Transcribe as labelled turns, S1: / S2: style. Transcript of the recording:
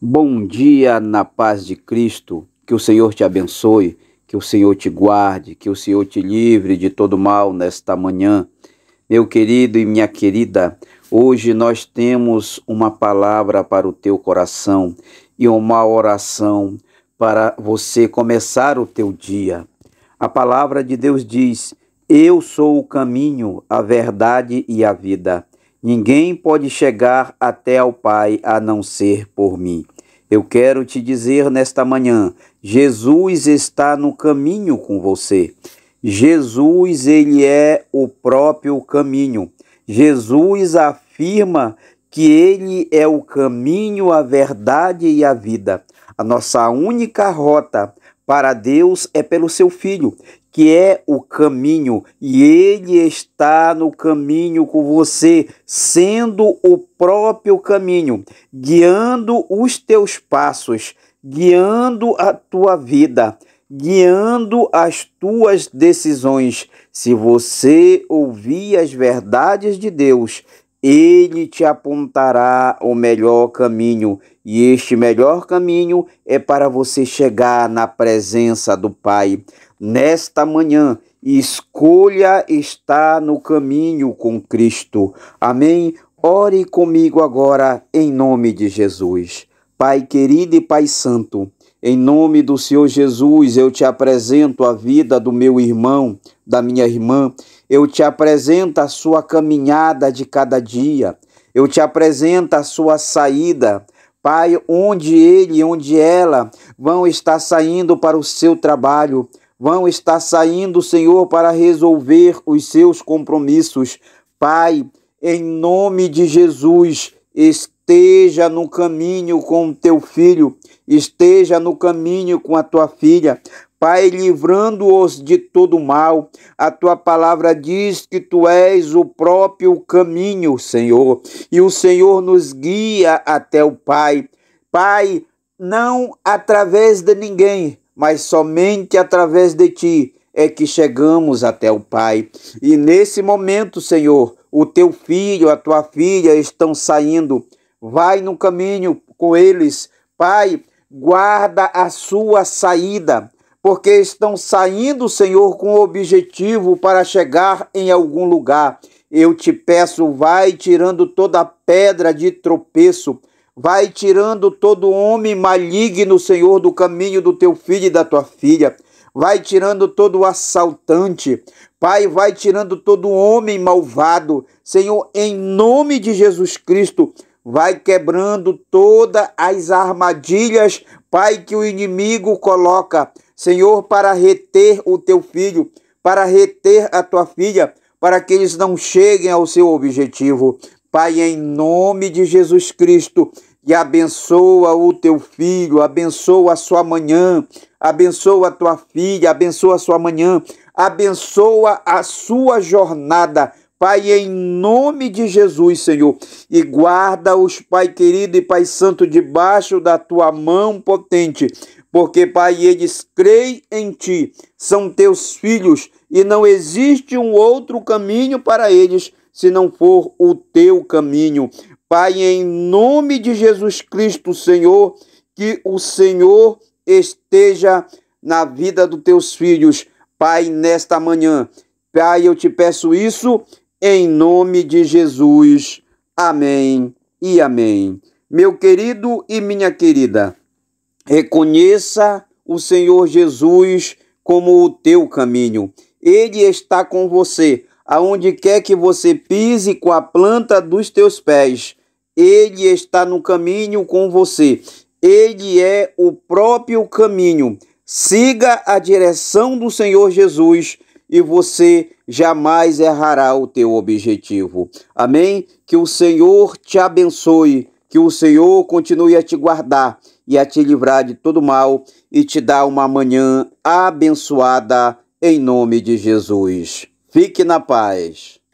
S1: Bom dia na paz de Cristo. Que o Senhor te abençoe, que o Senhor te guarde, que o Senhor te livre de todo mal nesta manhã. Meu querido e minha querida, hoje nós temos uma palavra para o teu coração e uma oração para você começar o teu dia. A palavra de Deus diz: Eu sou o caminho, a verdade e a vida. Ninguém pode chegar até ao Pai a não ser por mim. Eu quero te dizer nesta manhã: Jesus está no caminho com você. Jesus, ele é o próprio caminho. Jesus afirma que ele é o caminho, a verdade e a vida. A nossa única rota para Deus é pelo seu filho, que é o caminho, e ele está no caminho com você, sendo o próprio caminho, guiando os teus passos, guiando a tua vida, guiando as tuas decisões. Se você ouvir as verdades de Deus ele te apontará o melhor caminho, e este melhor caminho é para você chegar na presença do Pai. Nesta manhã, escolha estar no caminho com Cristo. Amém? Ore comigo agora, em nome de Jesus. Pai querido e Pai Santo. Em nome do Senhor Jesus, eu te apresento a vida do meu irmão, da minha irmã. Eu te apresento a sua caminhada de cada dia. Eu te apresento a sua saída. Pai, onde ele e onde ela vão estar saindo para o seu trabalho, vão estar saindo, Senhor, para resolver os seus compromissos. Pai, em nome de Jesus, esqueça esteja no caminho com o teu filho, esteja no caminho com a tua filha, Pai, livrando-os de todo mal. A tua palavra diz que tu és o próprio caminho, Senhor, e o Senhor nos guia até o Pai. Pai, não através de ninguém, mas somente através de ti é que chegamos até o Pai. E nesse momento, Senhor, o teu filho, a tua filha estão saindo vai no caminho com eles. Pai, guarda a sua saída, porque estão saindo, Senhor, com o objetivo para chegar em algum lugar. Eu te peço, vai tirando toda pedra de tropeço, vai tirando todo homem maligno, Senhor, do caminho do teu filho e da tua filha. Vai tirando todo assaltante, Pai, vai tirando todo homem malvado, Senhor, em nome de Jesus Cristo, Vai quebrando todas as armadilhas, Pai, que o inimigo coloca, Senhor, para reter o teu filho, para reter a tua filha, para que eles não cheguem ao seu objetivo. Pai, em nome de Jesus Cristo, e abençoa o teu filho, abençoa a sua manhã, abençoa a tua filha, abençoa a sua manhã, abençoa a sua jornada Pai, em nome de Jesus, Senhor, e guarda-os, Pai querido e Pai santo, debaixo da tua mão potente, porque, Pai, eles creem em ti, são teus filhos, e não existe um outro caminho para eles se não for o teu caminho. Pai, em nome de Jesus Cristo, Senhor, que o Senhor esteja na vida dos teus filhos, Pai, nesta manhã. Pai, eu te peço isso em nome de Jesus. Amém e amém. Meu querido e minha querida, reconheça o Senhor Jesus como o teu caminho. Ele está com você, aonde quer que você pise com a planta dos teus pés. Ele está no caminho com você. Ele é o próprio caminho. Siga a direção do Senhor Jesus e você jamais errará o teu objetivo. Amém? Que o Senhor te abençoe, que o Senhor continue a te guardar e a te livrar de todo mal e te dar uma manhã abençoada em nome de Jesus. Fique na paz.